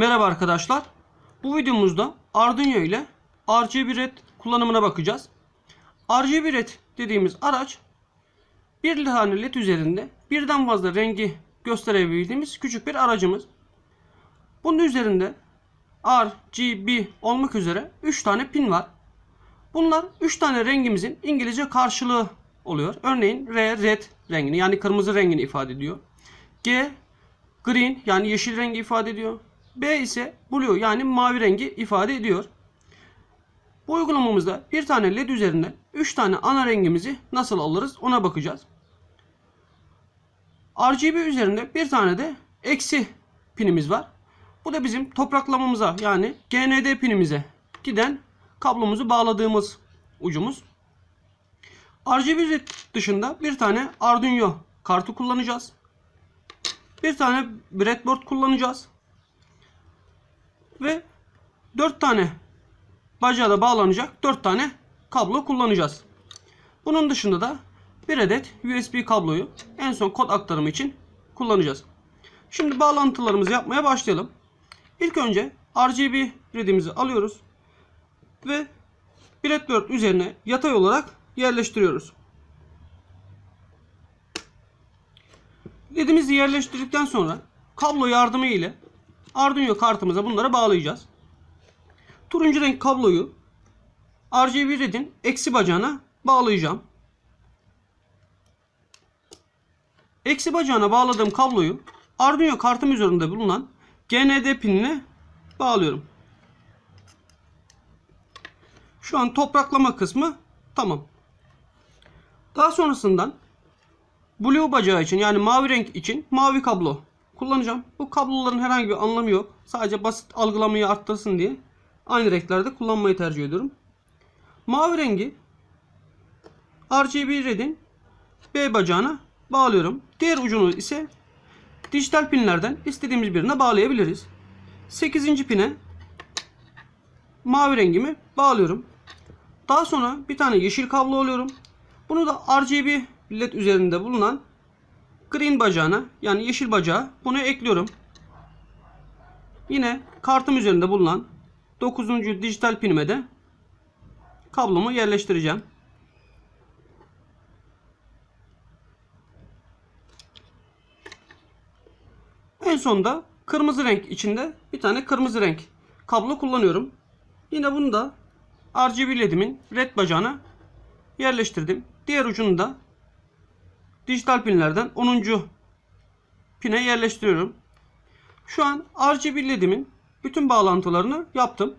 Merhaba arkadaşlar. Bu videomuzda Arduino ile RGB Red kullanımına bakacağız. RGB Red dediğimiz araç bir tane led üzerinde birden fazla rengi gösterebildiğimiz küçük bir aracımız. Bunun üzerinde RGB olmak üzere 3 tane pin var. Bunlar 3 tane rengimizin İngilizce karşılığı oluyor. Örneğin R red rengini yani kırmızı rengini ifade ediyor. G green yani yeşil rengi ifade ediyor. B ise blue yani mavi rengi ifade ediyor. Bu uygulamamızda bir tane led üzerinden 3 tane ana rengimizi nasıl alırız ona bakacağız. RGB üzerinde bir tane de eksi pinimiz var. Bu da bizim topraklamamıza yani GND pinimize giden kablomuzu bağladığımız ucumuz. RGB dışında bir tane Arduino kartı kullanacağız. Bir tane breadboard kullanacağız ve 4 tane bacağı da bağlanacak 4 tane kablo kullanacağız. Bunun dışında da bir adet USB kabloyu en son kod aktarımı için kullanacağız. Şimdi bağlantılarımızı yapmaya başlayalım. İlk önce RGB redimizi alıyoruz ve breadboard üzerine yatay olarak yerleştiriyoruz. Redimizi yerleştirdikten sonra kablo yardımı ile Arduino kartımıza bunları bağlayacağız. Turuncu renk kabloyu RGB red'in eksi bacağına bağlayacağım. Eksi bacağına bağladığım kabloyu Arduino kartım üzerinde bulunan GND pinine bağlıyorum. Şu an topraklama kısmı tamam. Daha sonrasından blue bacağı için yani mavi renk için mavi kablo kullanacağım. Bu kabloların herhangi bir anlamı yok. Sadece basit algılamayı arttırsın diye aynı renklerde kullanmayı tercih ediyorum. Mavi rengi RGB red'in B bacağına bağlıyorum. Diğer ucunu ise dijital pinlerden istediğimiz birine bağlayabiliriz. 8. pine mavi rengimi bağlıyorum. Daha sonra bir tane yeşil kablo alıyorum. Bunu da RGB led üzerinde bulunan green bacağına yani yeşil bacağı bunu ekliyorum. Yine kartım üzerinde bulunan 9. dijital pinime de kablomu yerleştireceğim. En sonda kırmızı renk içinde bir tane kırmızı renk kablo kullanıyorum. Yine bunu da RGB ledimin red bacağına yerleştirdim. Diğer ucunu da dijital pinlerden 10. pine yerleştiriyorum. Şu an RGB LED'imin bütün bağlantılarını yaptım.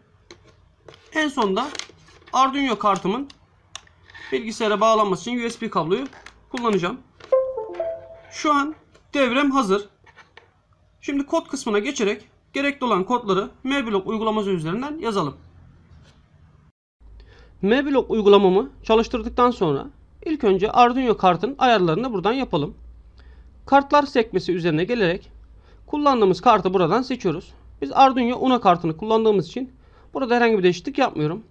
En sonda Arduino kartımın bilgisayara bağlanması için USB kabloyu kullanacağım. Şu an devrem hazır. Şimdi kod kısmına geçerek gerekli olan kodları MBlock uygulaması üzerinden yazalım. MBlock uygulamamı çalıştırdıktan sonra İlk önce Arduino kartın ayarlarını buradan yapalım. Kartlar sekmesi üzerine gelerek kullandığımız kartı buradan seçiyoruz. Biz Arduino Una kartını kullandığımız için burada herhangi bir değişiklik yapmıyorum.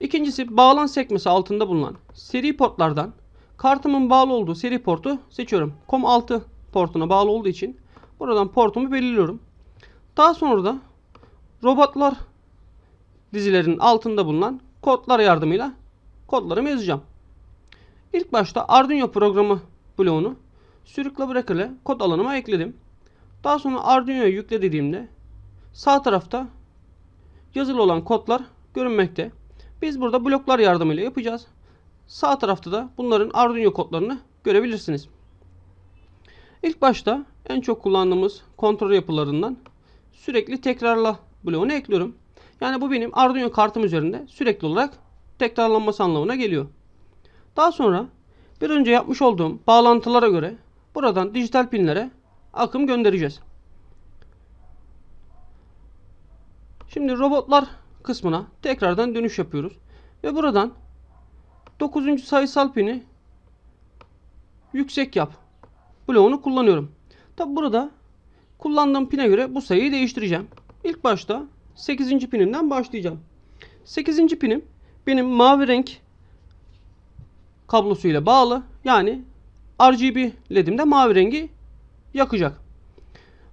İkincisi bağlan sekmesi altında bulunan seri portlardan kartımın bağlı olduğu seri portu seçiyorum. COM6 portuna bağlı olduğu için buradan portumu belirliyorum. Daha sonra da robotlar dizilerinin altında bulunan kodlar yardımıyla kodlarımı yazacağım. İlk başta Arduino programı bloğunu sürükle bırak ile kod alanıma ekledim. Daha sonra Arduino'ya yükle dediğimde sağ tarafta yazılı olan kodlar görünmekte. Biz burada bloklar yardımıyla yapacağız. Sağ tarafta da bunların Arduino kodlarını görebilirsiniz. İlk başta en çok kullandığımız kontrol yapılarından sürekli tekrarla bloğunu ekliyorum. Yani bu benim Arduino kartım üzerinde sürekli olarak tekrarlanması anlamına geliyor. Daha sonra bir önce yapmış olduğum bağlantılara göre buradan dijital pinlere akım göndereceğiz. Şimdi robotlar kısmına tekrardan dönüş yapıyoruz. Ve buradan 9. sayısal pini yüksek yap bloğunu kullanıyorum. Tabi burada kullandığım pine göre bu sayıyı değiştireceğim. İlk başta 8. pinimden başlayacağım. 8. pinim benim mavi renk kablosuyla bağlı. Yani RGB ledimde mavi rengi yakacak.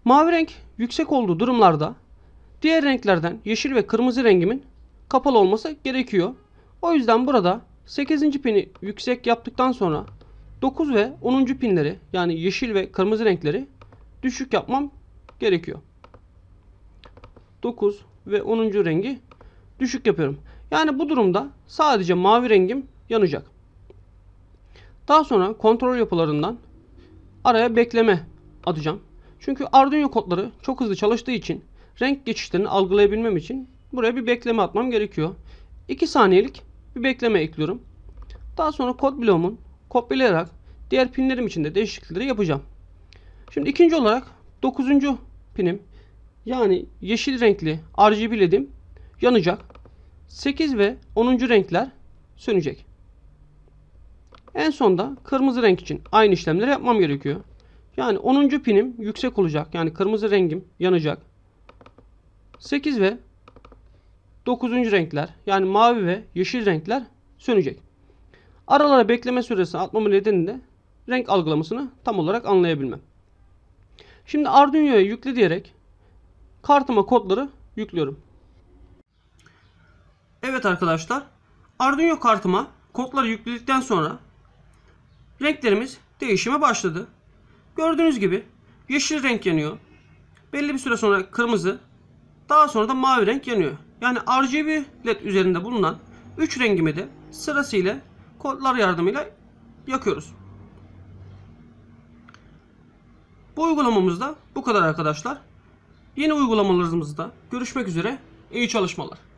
Mavi renk yüksek olduğu durumlarda diğer renklerden yeşil ve kırmızı rengimin kapalı olması gerekiyor. O yüzden burada 8. pini yüksek yaptıktan sonra 9 ve 10. pinleri yani yeşil ve kırmızı renkleri düşük yapmam gerekiyor. 9 ve 10. rengi düşük yapıyorum. Yani bu durumda sadece mavi rengim yanacak. Daha sonra kontrol yapılarından araya bekleme atacağım. Çünkü Arduino kodları çok hızlı çalıştığı için renk geçişlerini algılayabilmem için buraya bir bekleme atmam gerekiyor. 2 saniyelik bir bekleme ekliyorum. Daha sonra kod bloğumun kopyalayarak diğer pinlerim için de değişiklikleri yapacağım. Şimdi ikinci olarak 9. pinim yani yeşil renkli RGB ledim yanacak. 8 ve 10. renkler sönecek. En sonda kırmızı renk için aynı işlemleri yapmam gerekiyor. Yani 10. pinim yüksek olacak. Yani kırmızı rengim yanacak. 8 ve 9. renkler yani mavi ve yeşil renkler sönecek. Aralara bekleme süresi atmamın nedeni de renk algılamasını tam olarak anlayabilmem. Şimdi Arduino'ya yükle diyerek kartıma kodları yüklüyorum. Evet arkadaşlar Arduino kartıma kodları yükledikten sonra Renklerimiz değişime başladı. Gördüğünüz gibi yeşil renk yanıyor. Belli bir süre sonra kırmızı, daha sonra da mavi renk yanıyor. Yani RGB led üzerinde bulunan 3 rengimi de sırasıyla kodlar yardımıyla yakıyoruz. Bu uygulamamızda bu kadar arkadaşlar. Yeni uygulamalarımızda görüşmek üzere. İyi çalışmalar.